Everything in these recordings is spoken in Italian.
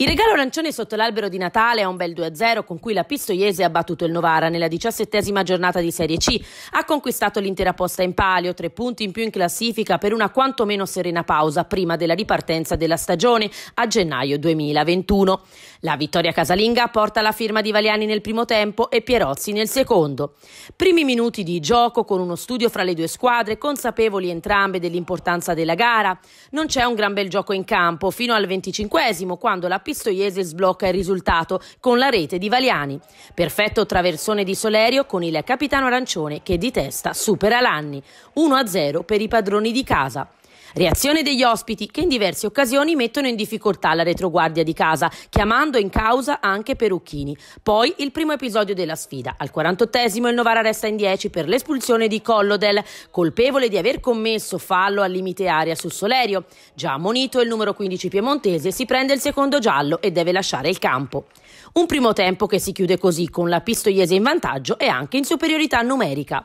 Il regalo arancione sotto l'albero di Natale è un bel 2-0 con cui la Pistoiese ha battuto il Novara nella diciassettesima giornata di Serie C. Ha conquistato l'intera posta in palio, tre punti in più in classifica per una quantomeno serena pausa prima della ripartenza della stagione a gennaio 2021. La vittoria casalinga porta la firma di Valiani nel primo tempo e Pierozzi nel secondo. Primi minuti di gioco con uno studio fra le due squadre, consapevoli entrambe dell'importanza della gara. Non c'è un gran bel gioco in campo fino al venticinquesimo quando la Pistoiese Pistoiese sblocca il risultato con la rete di Valiani. Perfetto traversone di Solerio con il capitano arancione che di testa supera l'anni. 1-0 per i padroni di casa. Reazione degli ospiti che in diverse occasioni mettono in difficoltà la retroguardia di casa, chiamando in causa anche Perucchini. Poi il primo episodio della sfida. Al 48esimo il Novara resta in 10 per l'espulsione di Collodel, colpevole di aver commesso fallo al limite aria su Solerio. Già ammonito il numero 15 piemontese si prende il secondo giallo e deve lasciare il campo. Un primo tempo che si chiude così con la Pistoiese in vantaggio e anche in superiorità numerica.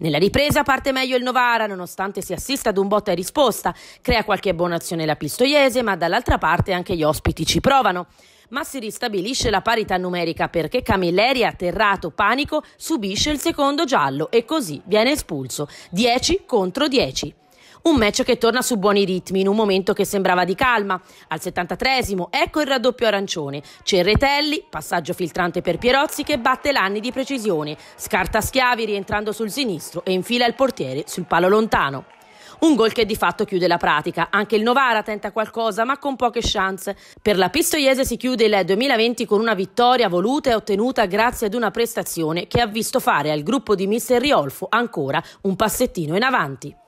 Nella ripresa parte meglio il Novara, nonostante si assista ad un botta e risposta, crea qualche buona azione la Pistoiese, ma dall'altra parte anche gli ospiti ci provano ma si ristabilisce la parità numerica perché Camilleri, atterrato panico, subisce il secondo giallo e così viene espulso 10 contro 10. Un match che torna su buoni ritmi in un momento che sembrava di calma. Al 73 ecco il raddoppio arancione. Cerretelli, passaggio filtrante per Pierozzi che batte l'anni di precisione. Scarta Schiavi rientrando sul sinistro e infila il portiere sul palo lontano. Un gol che di fatto chiude la pratica. Anche il Novara tenta qualcosa, ma con poche chance. Per la Pistoiese si chiude il 2020 con una vittoria voluta e ottenuta grazie ad una prestazione che ha visto fare al gruppo di Mister Riolfo ancora un passettino in avanti.